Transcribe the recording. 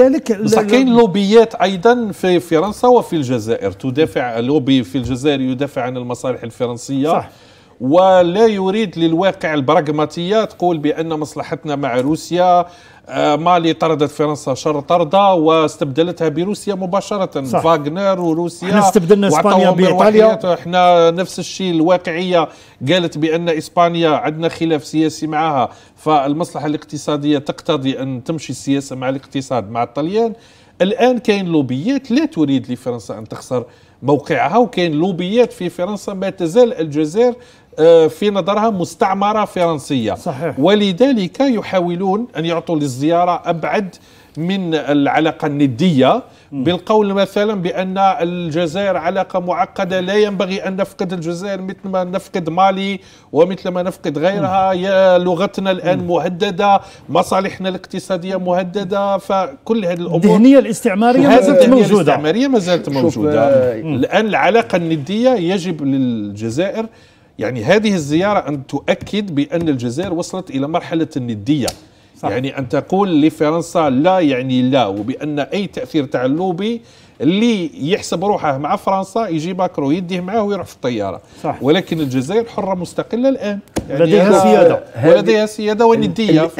ذلك كاين لوبيات ايضا في فرنسا وفي الجزائر تدافع لوبي في الجزائر يدافع عن المصالح الفرنسيه صح. ولا يريد للواقع البراغماتية تقول بأن مصلحتنا مع روسيا آه، مالي طردت فرنسا شر طردة واستبدلتها بروسيا مباشرة صح. فاغنر وروسيا احنا استبدلنا اسبانيا بايطاليا احنا نفس الشيء الواقعية قالت بأن اسبانيا عندنا خلاف سياسي معها فالمصلحة الاقتصادية تقتضي أن تمشي السياسة مع الاقتصاد مع الطليان الآن كاين لوبيات لا تريد لفرنسا أن تخسر موقعها وكاين لوبيات في فرنسا ما تزال الجزائر آه، في نظرها مستعمرة فرنسية صحيح. ولذلك يحاولون أن يعطوا للزيارة أبعد من العلاقة الندية بالقول مثلا بأن الجزائر علاقة معقدة لا ينبغي أن نفقد الجزائر مثل ما نفقد مالي ومثل ما نفقد غيرها يا لغتنا الآن مهددة مصالحنا الاقتصادية مهددة فكل هذه الأمور الذهنية الاستعمارية ما زالت موجودة الاستعمارية ما زالت موجودة آه، الآن العلاقة الندية يجب للجزائر يعني هذه الزيارة أن تؤكد بأن الجزائر وصلت إلى مرحلة الندية صح. يعني أن تقول لفرنسا لا يعني لا وبأن أي تأثير تعلوبي اللي يحسب روحه مع فرنسا يجي ماكرو يديه معاه ويروح في الطياره صح. ولكن الجزائر حره مستقله الان يعني لديها سياده ولديها سياده ونديه